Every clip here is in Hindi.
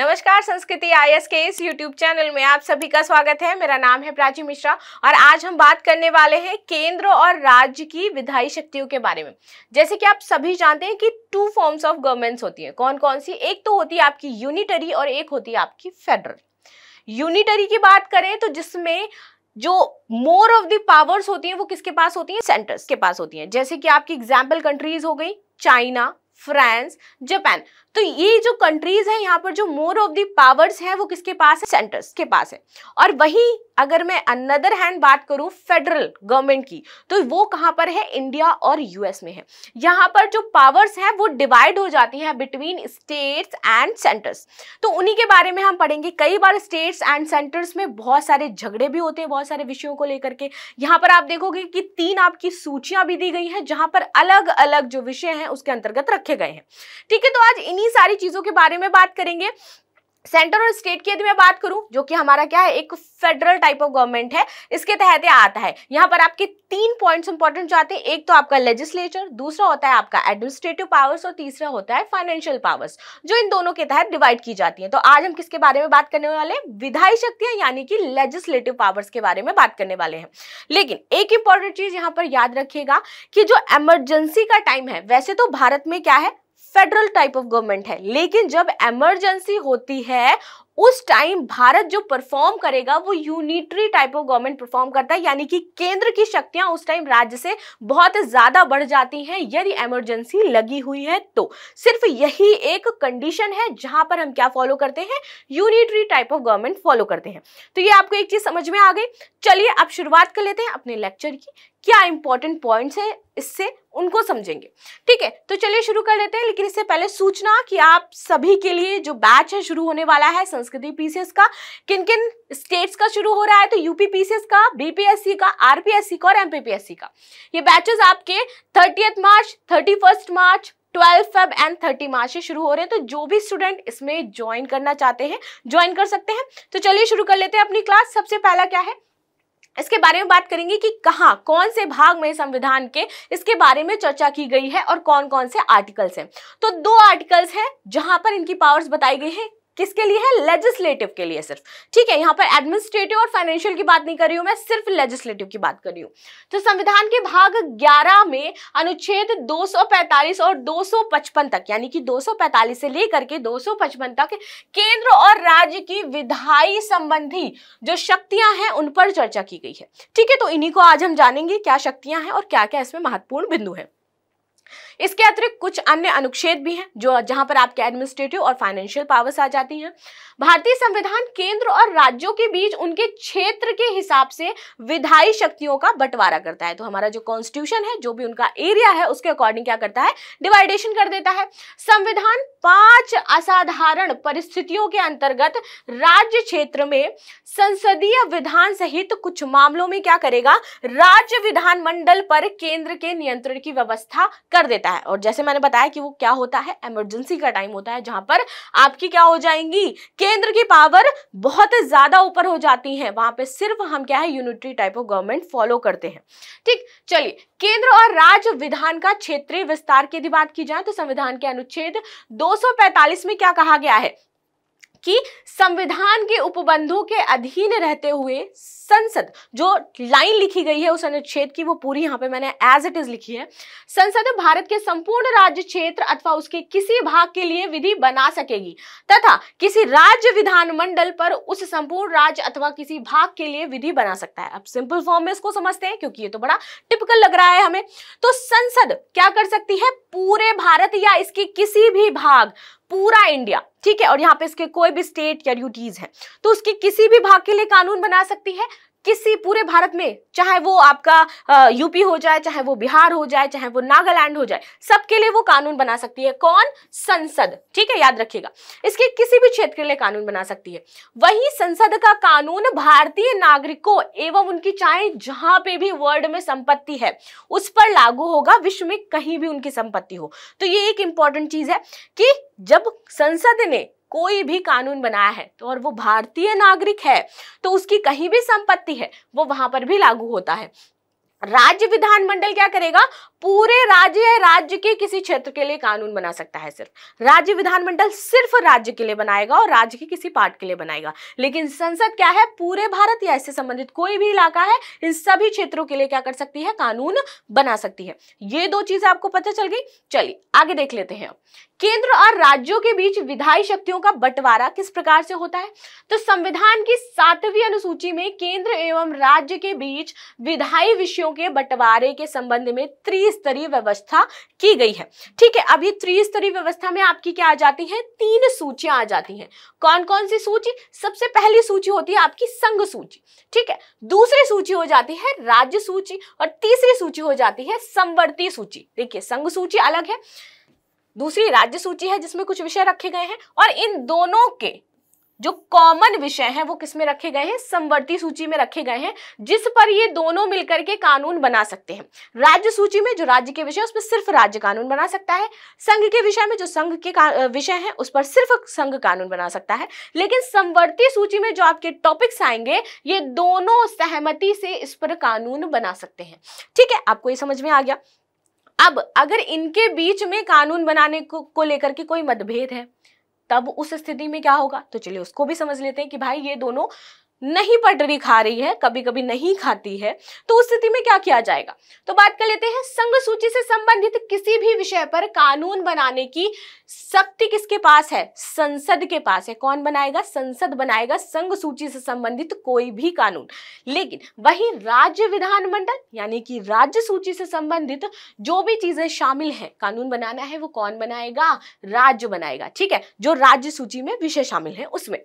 नमस्कार संस्कृति आई के इस यूट्यूब चैनल में आप सभी का स्वागत है मेरा नाम है प्राची मिश्रा और आज हम बात करने वाले हैं केंद्र और राज्य की विधायी शक्तियों के बारे में जैसे कि आप सभी जानते हैं कि टू फॉर्म्स ऑफ गवर्नमेंट्स होती है कौन कौन सी एक तो होती है आपकी यूनिटरी और एक होती है आपकी फेडरल यूनिटरी की बात करें तो जिसमें जो मोर ऑफ द पावर्स होती हैं वो किसके पास होती हैं सेंटर्स के पास होती हैं है। जैसे कि आपकी एग्जाम्पल कंट्रीज हो गई चाइना फ्रांस जापान तो ये जो कंट्रीज हैं यहाँ पर जो मोर ऑफ दी पावर्स हैं वो किसके पास है सेंटर्स के पास है और वहीं अगर मैं अनदर हैंड बात करूं फेडरल गवर्नमेंट की तो वो कहां पर है इंडिया और यूएस में है यहां पर जो पावर्स हैं वो डिवाइड हो जाती हैं बिटवीन स्टेट्स एंड सेंटर्स तो उन्हीं के बारे में हम पढ़ेंगे कई बार स्टेट्स एंड सेंटर्स में बहुत सारे झगड़े भी होते हैं बहुत सारे विषयों को लेकर के यहाँ पर आप देखोगे कि तीन आपकी सूचियां भी दी गई हैं जहां पर अलग अलग जो विषय हैं उसके अंतर्गत रखे रखे गए हैं ठीक है तो आज इन्हीं सारी चीज़ों के बारे में बात करेंगे सेंटर और स्टेट की यदि मैं बात करूं जो कि हमारा क्या है एक फेडरल टाइप ऑफ गवर्नमेंट है इसके तहत आता है यहाँ पर आपके तीन पॉइंट्स इंपॉर्टेंट जो आते हैं एक तो आपका लेजिस्लेचर दूसरा होता है आपका एडमिनिस्ट्रेटिव पावर्स और तीसरा होता है फाइनेंशियल पावर्स जो इन दोनों के तहत डिवाइड की जाती है तो आज हम किसके बारे में बात करने वाले विधायी शक्तियां यानी कि लेजिस्लेटिव पावर्स के बारे में बात करने वाले हैं लेकिन एक इंपॉर्टेंट चीज यहाँ पर याद रखिएगा कि जो एमरजेंसी का टाइम है वैसे तो भारत में क्या है फेडरल टाइप ऑफ गवर्नमेंट है लेकिन जब इमरजेंसी होती है उस टाइम भारत जो परफॉर्म करेगा वो unitary type of government perform करता है यानी कि केंद्र की शक्तियां उस टाइम राज्य से बहुत ज्यादा बढ़ जाती हैं यदि इमरजेंसी लगी हुई है तो सिर्फ यही एक कंडीशन है जहां पर हम क्या फॉलो करते हैं unitary type of government follow करते हैं तो ये आपको एक चीज समझ में आ गई चलिए आप शुरुआत कर लेते हैं अपने लेक्चर की क्या इंपॉर्टेंट पॉइंट है इससे उनको समझेंगे ठीक है तो चलिए शुरू कर लेते हैं लेकिन इससे पहले सूचना कि आप सभी के लिए जो बैच है शुरू होने वाला है डिस्कस करते हैं पीसीएस का किन किन स्टेट्स का शुरू हो रहा है तो यूपी पीसीएस का बीपीएससी का आरपीएससी का और एमपीपीएससी का ये बैचेस आपके thirtieth March thirty March 12 Feb and 30 March से शुरू हो रहे हैं तो जो भी स्टूडेंट इसमें ज्वाइन करना चाहते हैं ज्वाइन कर सकते हैं तो चलिए शुरू कर लेते हैं अपनी क्लास सबसे पहला क्या है इसके बारे में बात करेंगे कि कहाँ कौन से भाग में संविधान के इसके बारे में चर्चा की गई है और कौन कौन से आर्टिकल्स हैं तो दो आर्टिकल्स हैं जहां पर इनकी पावर्स बताई गई हैं किसके लिए है लेजिस्लेटिव के लिए सिर्फ ठीक है यहाँ पर एडमिनिस्ट्रेटिव और फाइनेंशियल की बात नहीं कर रही हूँ मैं सिर्फ लेजिस्लेटिव की बात कर रही हूँ तो संविधान के भाग 11 में अनुच्छेद 245 और 255 तक यानी कि 245 से लेकर के 255 तक केंद्र और राज्य की विधायी संबंधी जो शक्तियां हैं उन पर चर्चा की गई है ठीक है तो इन्हीं को आज हम जानेंगे क्या शक्तियां हैं और क्या क्या इसमें महत्वपूर्ण बिंदु है इसके अतिरिक्त कुछ अन्य अनुच्छेद भी हैं जो जहां पर आपके एडमिनिस्ट्रेटिव और फाइनेंशियल पावर्स आ जाती हैं भारतीय संविधान केंद्र और राज्यों के बीच उनके क्षेत्र के हिसाब से विधायी शक्तियों का बंटवारा करता है तो हमारा जो कॉन्स्टिट्यूशन है जो भी उनका एरिया है उसके अकॉर्डिंग क्या करता है डिवाइडेशन कर देता है संविधान पांच असाधारण परिस्थितियों के अंतर्गत राज्य क्षेत्र में संसदीय विधान सहित कुछ मामलों में क्या करेगा राज्य विधानमंडल पर केंद्र के नियंत्रण की व्यवस्था कर देता है होता है और जैसे मैंने बताया कि वो क्या होता है इमरजेंसी का टाइम होता है जहां पर आपकी क्या हो जाएंगी केंद्र की पावर बहुत ज्यादा ऊपर हो जाती है वहां पे सिर्फ हम क्या है unitary type of government follow करते हैं ठीक चलिए केंद्र और राज्य विधान का क्षेत्रीय विस्तार की यदि बात की जाए तो संविधान के अनुच्छेद 245 में क्या कहा गया है कि संविधान के उपबंधों के अधीन रहते हुए संसद जो लाइन लिखी गई है उस अनुच्छेद की वो पूरी यहाँ पे मैंने एज इट इज लिखी है संसद भारत के संपूर्ण राज्य क्षेत्र अथवा उसके किसी भाग के लिए विधि बना सकेगी तथा किसी राज्य विधानमंडल पर उस संपूर्ण राज्य अथवा किसी भाग के लिए विधि बना सकता है अब सिंपल फॉर्म में इसको समझते हैं क्योंकि ये तो बड़ा टिपिकल लग रहा है हमें तो संसद क्या कर सकती है पूरे भारत या इसके किसी भी भाग पूरा इंडिया ठीक है और यहाँ पे इसके कोई भी स्टेट या ड्यूटीज है तो उसकी किसी भी भाग के लिए कानून बना सकती है किसी पूरे भारत में चाहे वो आपका यूपी हो जाए चाहे वो बिहार हो जाए चाहे वो नागालैंड हो जाए सबके लिए वो कानून बना सकती है कौन संसद ठीक है याद रखिएगा इसके किसी भी क्षेत्र के लिए कानून बना सकती है वही संसद का कानून भारतीय नागरिकों एवं उनकी चाहे जहां पे भी वर्ल्ड में संपत्ति है उस पर लागू होगा विश्व में कहीं भी उनकी संपत्ति हो तो ये एक इंपॉर्टेंट चीज है कि जब संसद ने कोई भी कानून बनाया है तो और वो भारतीय नागरिक है तो उसकी कहीं भी संपत्ति है वो वहां पर भी लागू होता है राज्य विधानमंडल क्या करेगा पूरे राज्य या राज्य के किसी क्षेत्र के लिए कानून बना सकता है सिर्फ राज्य विधानमंडल सिर्फ राज्य के लिए बनाएगा और राज्य के किसी पार्ट के लिए बनाएगा लेकिन संसद क्या है पूरे भारत या इससे संबंधित कोई भी इलाका है इन सभी क्षेत्रों के लिए क्या कर सकती है कानून बना सकती है ये दो चीजें आपको पता चल गई चलिए आगे देख लेते हैं केंद्र और राज्यों के बीच विधायी शक्तियों का बंटवारा किस प्रकार से होता है तो संविधान की सातवीं अनुसूची में केंद्र एवं राज्य के बीच विधायी विषयों के बंटवारे के संबंध में त्रि त्रिस्तरीय व्यवस्था की गई है ठीक है अब ये त्रिस्तरीय व्यवस्था में आपकी क्या आ जाती है तीन सूचियां आ जाती हैं कौन कौन सी सूची सबसे पहली सूची होती है आपकी संघ सूची ठीक है दूसरी सूची हो जाती है राज्य सूची और तीसरी सूची हो जाती है संवर्ती सूची देखिए संघ सूची अलग है दूसरी राज्य सूची है जिसमें कुछ विषय रखे गए हैं और इन दोनों के जो कॉमन विषय हैं वो किसमें रखे गए हैं संवर्ती सूची में रखे गए हैं जिस पर ये दोनों मिलकर के कानून बना सकते हैं राज्य सूची में जो राज्य के विषय उसमें सिर्फ राज्य कानून बना सकता है संघ के विषय में जो संघ के विषय है उस पर सिर्फ संघ कानून बना सकता है लेकिन संवर्ती सूची में जो आपके टॉपिक्स आएंगे ये दोनों सहमति से इस पर कानून बना सकते हैं ठीक है आपको ये समझ में आ गया अब अगर इनके बीच में कानून बनाने को, को लेकर के कोई मतभेद है तब उस स्थिति में क्या होगा तो चलिए उसको भी समझ लेते हैं कि भाई ये दोनों नहीं पटरी खा रही है कभी कभी नहीं खाती है तो उस स्थिति में क्या किया जाएगा तो बात कर लेते हैं संघ सूची से संबंधित किसी भी विषय पर कानून बनाने की शक्ति किसके पास है संसद के पास है कौन बनाएगा संसद बनाएगा संघ सूची से संबंधित कोई भी कानून लेकिन वही राज्य विधानमंडल यानी कि राज्य सूची से संबंधित जो भी चीजें शामिल है कानून बनाना है वो कौन बनाएगा राज्य बनाएगा ठीक है जो राज्य सूची में विषय शामिल है उसमें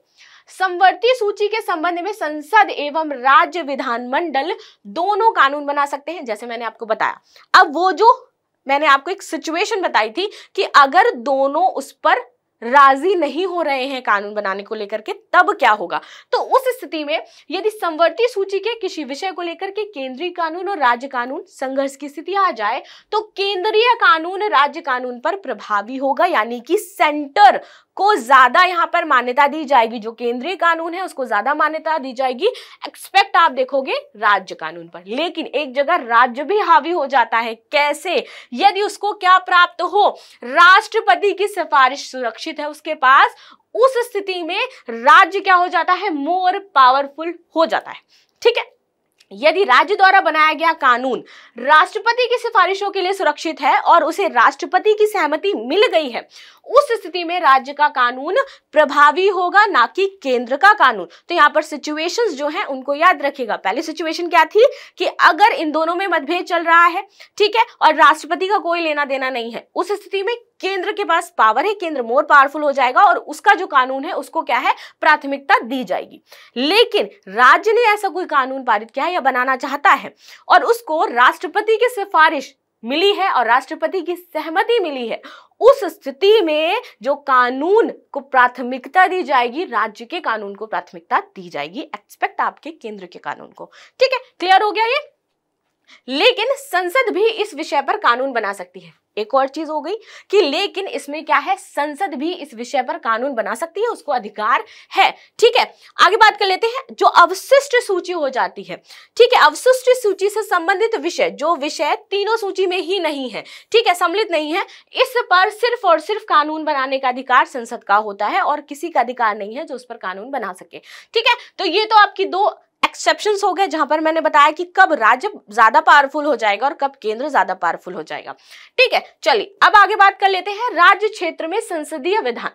संवर्ती सूची के संबंध में संसद एवं राज्य विधानमंडल दोनों कानून बना सकते हैं जैसे मैंने आपको बताया अब वो जो मैंने आपको एक सिचुएशन बताई थी कि अगर दोनों उस पर राजी नहीं हो रहे हैं कानून बनाने को लेकर के तब क्या होगा तो उस स्थिति में यदि संवर्ती सूची के किसी विषय को लेकर के केंद्रीय कानून और राज्य कानून संघर्ष की स्थिति आ जाए तो केंद्रीय कानून राज्य कानून पर प्रभावी होगा यानी कि सेंटर को ज्यादा यहाँ पर मान्यता दी जाएगी जो केंद्रीय कानून है उसको ज्यादा मान्यता दी जाएगी एक्सपेक्ट आप देखोगे राज्य कानून पर लेकिन एक जगह राज्य भी हावी हो जाता है कैसे यदि उसको क्या प्राप्त हो राष्ट्रपति की सिफारिश सुरक्षित है उसके पास उस स्थिति में राज्य क्या हो जाता है मोर पावरफुल हो जाता है ठीक है यदि राज्य द्वारा बनाया गया कानून राष्ट्रपति की सिफारिशों के लिए सुरक्षित है और उसे राष्ट्रपति की सहमति मिल गई है उस स्थिति में राज्य का कानून प्रभावी होगा ना कि केंद्र का कानून तो यहाँ पर सिचुएशंस जो है उनको याद रखेगा पहली सिचुएशन क्या थी कि अगर इन दोनों में मतभेद चल रहा है ठीक है और राष्ट्रपति का कोई लेना देना नहीं है उस स्थिति में केंद्र के पास पावर है केंद्र मोर पावरफुल हो जाएगा और उसका जो कानून है उसको क्या है प्राथमिकता दी जाएगी लेकिन राज्य ने ऐसा कोई कानून पारित किया है या बनाना चाहता है और उसको राष्ट्रपति की सिफारिश मिली है और राष्ट्रपति की सहमति मिली है उस स्थिति में जो कानून को प्राथमिकता दी जाएगी राज्य के कानून को प्राथमिकता दी जाएगी एक्सपेक्ट आपके केंद्र के कानून को ठीक है क्लियर हो गया ये लेकिन संसद भी इस विषय पर कानून बना सकती है एक और चीज हो गई कि लेकिन इसमें क्या है संसद भी इस विषय पर कानून बना सकती है उसको अधिकार है ठीक है आगे बात कर लेते हैं जो अवशिष्ट सूची हो जाती है ठीक है अवशिष्ट सूची से संबंधित विषय जो विषय तीनों सूची में ही नहीं है ठीक है सम्मिलित नहीं है इस पर सिर्फ और सिर्फ कानून बनाने का अधिकार संसद का होता है और किसी का अधिकार नहीं है जो उस पर कानून बना सके ठीक है तो ये तो आपकी दो एक्सेप्शन हो गए जहां पर मैंने बताया कि कब राज्य ज्यादा पावरफुल हो जाएगा और कब केंद्र ज्यादा पावरफुल हो जाएगा ठीक है चलिए अब आगे बात कर लेते हैं राज्य क्षेत्र में संसदीय विधान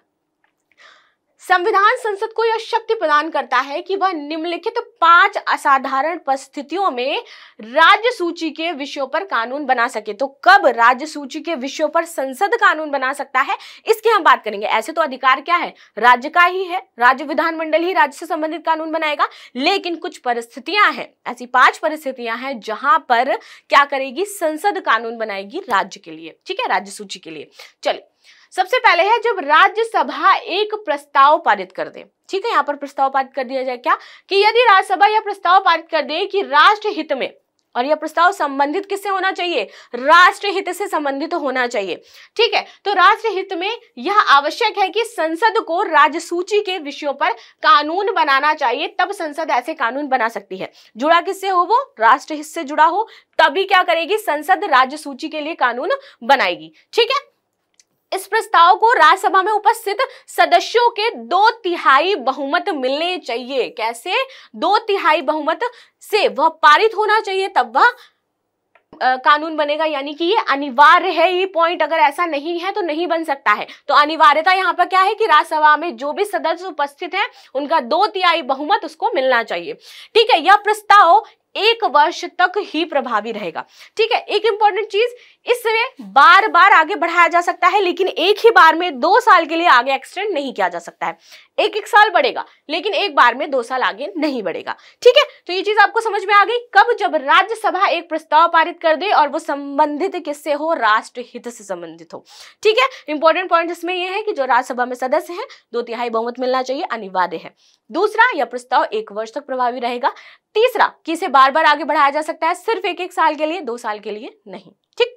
संविधान संसद को यह शक्ति प्रदान करता है कि वह निम्नलिखित पांच असाधारण परिस्थितियों में राज्य सूची के विषयों पर कानून बना सके तो कब राज्य सूची के विषयों पर संसद कानून बना सकता है इसकी हम बात करेंगे ऐसे तो अधिकार क्या है राज्य का ही है राज्य विधानमंडल ही राज्य से संबंधित कानून बनाएगा लेकिन कुछ परिस्थितियां हैं ऐसी पांच परिस्थितियां हैं जहां पर क्या करेगी संसद कानून बनाएगी राज्य के लिए ठीक है राज्य सूची के लिए चलिए सबसे पहले है जब राज्यसभा एक प्रस्ताव पारित कर दे ठीक है यहाँ पर प्रस्ताव पारित कर दिया जाए क्या कि यदि राज्यसभा यह प्रस्ताव पारित कर दे कि राष्ट्र हित में और यह प्रस्ताव संबंधित किससे होना चाहिए राष्ट्र हित से संबंधित होना चाहिए ठीक है तो राष्ट्र हित में यह आवश्यक है कि संसद को राज्य सूची के विषयों पर कानून बनाना चाहिए तब संसद ऐसे कानून बना सकती है जुड़ा किससे हो वो राष्ट्र हित से जुड़ा हो तभी क्या करेगी संसद राज्य सूची के लिए कानून बनाएगी ठीक है इस प्रस्ताव को राज्यसभा में उपस्थित सदस्यों के दो तिहाई बहुमत मिलने चाहिए कैसे दो तिहाई बहुमत से वह पारित होना चाहिए तब वह कानून बनेगा यानी कि ये अनिवार्य है ये पॉइंट अगर ऐसा नहीं है तो नहीं बन सकता है तो अनिवार्यता यहाँ पर क्या है कि राज्यसभा में जो भी सदस्य उपस्थित हैं उनका दो तिहाई बहुमत उसको मिलना चाहिए ठीक है यह प्रस्ताव एक वर्ष तक ही प्रभावी रहेगा ठीक है एक इंपॉर्टेंट चीज इस समय बार बार आगे बढ़ाया जा सकता है लेकिन एक ही बार में दो साल के लिए आगे एक्सटेंड नहीं किया जा सकता है एक एक साल बढ़ेगा लेकिन एक बार में दो साल आगे नहीं बढ़ेगा ठीक है तो ये चीज आपको समझ में आ गई कब जब राज्यसभा एक प्रस्ताव पारित कर दे और वो संबंधित किससे हो राष्ट्र हित से संबंधित हो ठीक है इंपॉर्टेंट पॉइंट इसमें यह है कि जो राज्यसभा में सदस्य है दो तिहाई बहुमत मिलना चाहिए अनिवार्य है दूसरा यह प्रस्ताव एक वर्ष तक प्रभावी रहेगा तीसरा कि इसे बार बार आगे बढ़ाया जा सकता है सिर्फ एक एक साल के लिए दो साल के लिए नहीं ठीक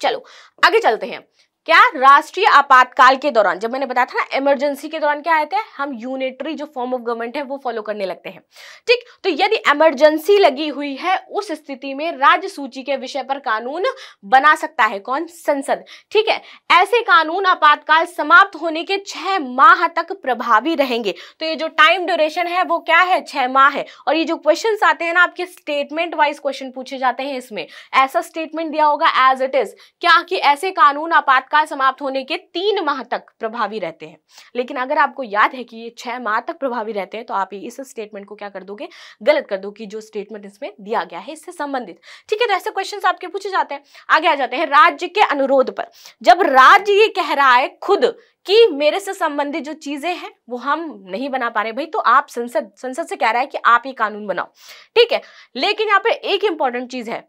चलो आगे चलते हैं क्या राष्ट्रीय आपातकाल के दौरान जब मैंने बताया था ना इमरजेंसी के दौरान क्या आते हैं हम यूनिटरी जो फॉर्म ऑफ गवर्नमेंट है वो फॉलो करने लगते हैं ठीक तो यदि इमरजेंसी लगी हुई है उस स्थिति में राज्य सूची के विषय पर कानून बना सकता है कौन संसद ठीक है ऐसे कानून आपातकाल समाप्त होने के छह माह तक प्रभावी रहेंगे तो ये जो टाइम ड्यूरेशन है वो क्या है छह माह है और ये जो क्वेश्चन आते हैं ना आपके स्टेटमेंट वाइज क्वेश्चन पूछे जाते हैं इसमें ऐसा स्टेटमेंट दिया होगा एज इट इज क्या कि ऐसे कानून आपातकाल सरकार समाप्त होने के तीन माह तक प्रभावी रहते हैं लेकिन अगर आपको याद है कि ये छह माह तक प्रभावी रहते हैं तो आप इस स्टेटमेंट को क्या कर दोगे गलत कर दो कि जो स्टेटमेंट इसमें दिया गया है इससे संबंधित ठीक है तो ऐसे क्वेश्चन आपके पूछे जाते हैं आगे आ जाते हैं राज्य के अनुरोध पर जब राज्य ये कह रहा है खुद कि मेरे से संबंधित जो चीजें हैं वो हम नहीं बना पा रहे भाई तो आप संसद संसद से कह रहा है कि आप ये कानून बनाओ ठीक है लेकिन यहाँ पे एक इंपॉर्टेंट चीज है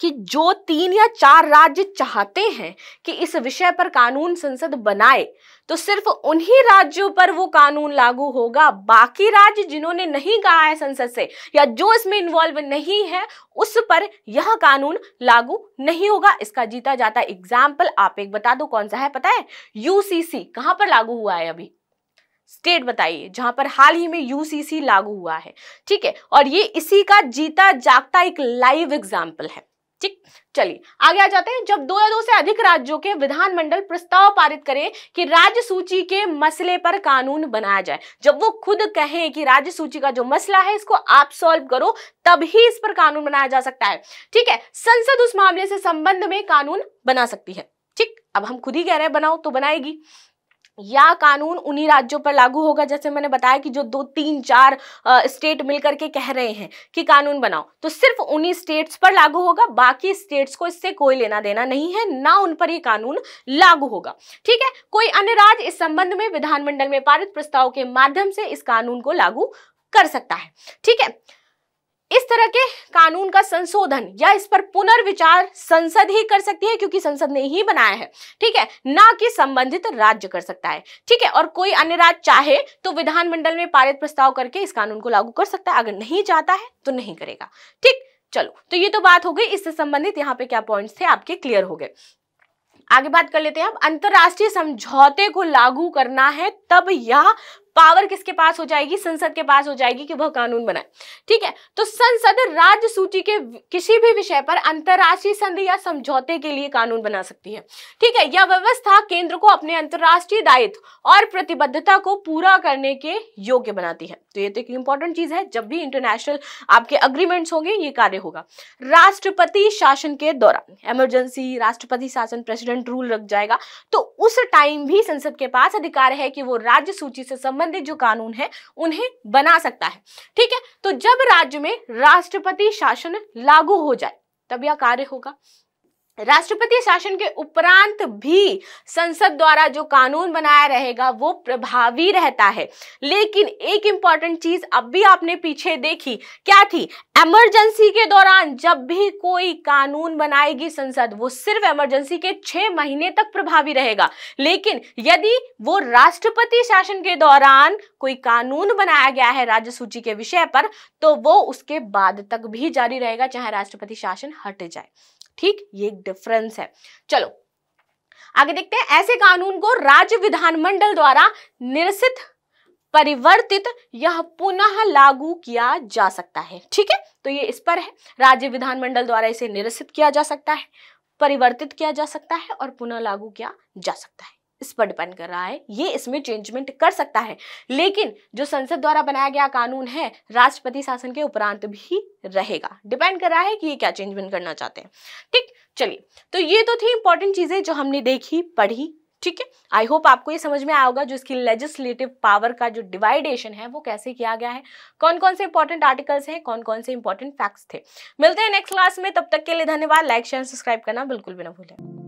कि जो तीन या चार राज्य चाहते हैं कि इस विषय पर कानून संसद बनाए तो सिर्फ उन्हीं राज्यों पर वो कानून लागू होगा बाकी राज्य जिन्होंने नहीं कहा है संसद से या जो इसमें इन्वॉल्व नहीं है उस पर यह कानून लागू नहीं होगा इसका जीता जाता एग्जाम्पल आप एक बता दो कौन सा है पता है यूसीसी कहां पर लागू हुआ है अभी स्टेट बताइए जहां पर हाल ही में यूसीसी लागू हुआ है ठीक है और ये इसी का जीता जागता एक लाइव एग्जाम्पल है ठीक चलिए आगे आ जाते हैं जब दो या दो से अधिक राज्यों के विधानमंडल प्रस्ताव पारित करे कि राज्य सूची के मसले पर कानून बनाया जाए जब वो खुद कहें कि राज्य सूची का जो मसला है इसको आप सॉल्व करो तब ही इस पर कानून बनाया जा सकता है ठीक है संसद उस मामले से संबंध में कानून बना सकती है ठीक अब हम खुद ही कह रहे हैं बनाओ तो बनाएगी या कानून उन्हीं राज्यों पर लागू होगा जैसे मैंने बताया कि जो दो तीन चार आ, स्टेट मिलकर के कह रहे हैं कि कानून बनाओ तो सिर्फ उन्हीं स्टेट्स पर लागू होगा बाकी स्टेट्स को इससे कोई लेना देना नहीं है ना उन पर ये कानून लागू होगा ठीक है कोई अन्य राज्य इस संबंध में विधानमंडल में पारित प्रस्ताव के माध्यम से इस कानून को लागू कर सकता है ठीक है इस तरह के कानून का संशोधन या इस पर पुनर्विचार संसद ही कर सकती है क्योंकि संसद ने ही बनाया है ठीक है ना कि संबंधित राज्य कर सकता है ठीक है और कोई अन्य राज्य चाहे तो विधानमंडल में पारित प्रस्ताव करके इस कानून को लागू कर सकता है अगर नहीं चाहता है तो नहीं करेगा ठीक चलो तो ये तो बात हो गई इससे संबंधित यहाँ पे क्या पॉइंट थे आपके क्लियर हो गए आगे बात कर लेते हैं अब अंतर्राष्ट्रीय समझौते को लागू करना है तब यह पावर किसके पास हो जाएगी संसद के पास हो जाएगी कि वह कानून बनाए ठीक है तो संसद राज्य सूची के किसी भी विषय पर अंतर्राष्ट्रीय संधि या समझौते के लिए कानून बना सकती है ठीक है यह व्यवस्था केंद्र को अपने अंतर्राष्ट्रीय दायित्व और प्रतिबद्धता को पूरा करने के योग्य बनाती है तो ये तो एक इंपॉर्टेंट चीज है जब भी इंटरनेशनल आपके अग्रीमेंट्स होंगे ये कार्य होगा राष्ट्रपति शासन के दौरान इमरजेंसी राष्ट्रपति शासन प्रेसिडेंट रूल रख जाएगा तो उस टाइम भी संसद के पास अधिकार है कि वो राज्य सूची से संबंध संबंधित जो कानून है उन्हें बना सकता है ठीक है तो जब राज्य में राष्ट्रपति शासन लागू हो जाए तब यह कार्य होगा राष्ट्रपति शासन के उपरांत भी संसद द्वारा जो कानून बनाया रहेगा वो प्रभावी रहता है लेकिन एक इंपॉर्टेंट चीज अब भी आपने पीछे देखी क्या थी एमरजेंसी के दौरान जब भी कोई कानून बनाएगी संसद वो सिर्फ एमरजेंसी के छह महीने तक प्रभावी रहेगा लेकिन यदि वो राष्ट्रपति शासन के दौरान कोई कानून बनाया गया है राज्य सूची के विषय पर तो वो उसके बाद तक भी जारी रहेगा चाहे राष्ट्रपति शासन हट जाए ठीक ये एक डिफरेंस है चलो आगे देखते हैं ऐसे कानून को राज्य विधानमंडल द्वारा निरसित परिवर्तित यह पुनः लागू किया जा सकता है ठीक है तो ये इस पर है राज्य विधानमंडल द्वारा इसे निरसित किया जा सकता है परिवर्तित किया जा सकता है और पुनः लागू किया जा सकता है इस पर डिपेंड कर रहा है ये इसमें चेंजमेंट कर सकता है लेकिन जो संसद द्वारा बनाया गया कानून है राष्ट्रपति शासन के उपरांत भी रहेगा डिपेंड कर रहा है कि ये क्या चेंजमेंट करना चाहते हैं ठीक चलिए तो ये तो थी इंपॉर्टेंट चीजें जो हमने देखी पढ़ी ठीक है आई होप आपको ये समझ में आया होगा जो इसकी लेजिस्लेटिव पावर का जो डिवाइडेशन है वो कैसे किया गया है कौन कौन से इंपॉर्टेंट आर्टिकल्स हैं कौन कौन से इंपॉर्टेंट फैक्ट्स थे मिलते हैं नेक्स्ट क्लास में तब तक के लिए धन्यवाद लाइक शेयर सब्सक्राइब करना बिल्कुल भी ना भूलें